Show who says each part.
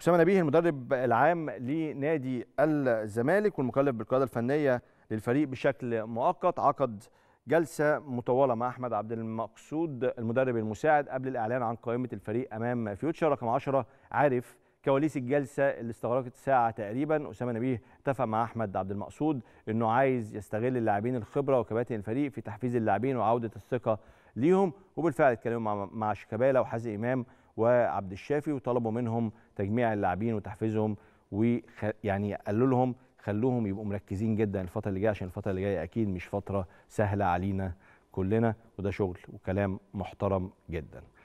Speaker 1: أسامة نبيه المدرب العام لنادي الزمالك والمكلف بالقيادة الفنية للفريق بشكل مؤقت عقد جلسة مطولة مع أحمد عبد المقصود المدرب المساعد قبل الإعلان عن قائمة الفريق أمام فيوتشر رقم 10 عارف كواليس الجلسه اللي استغرقت ساعه تقريبا اسامه نبيه اتفق مع احمد عبد المقصود انه عايز يستغل اللاعبين الخبره وكباتن الفريق في تحفيز اللاعبين وعوده الثقه ليهم وبالفعل اتكلموا مع شيكابالا وحازم امام وعبد الشافي وطلبوا منهم تجميع اللاعبين وتحفيزهم ويعني قالوا لهم خلوهم يبقوا مركزين جدا الفتره اللي جايه عشان الفتره اللي جايه اكيد مش فتره سهله علينا كلنا وده شغل
Speaker 2: وكلام محترم
Speaker 3: جدا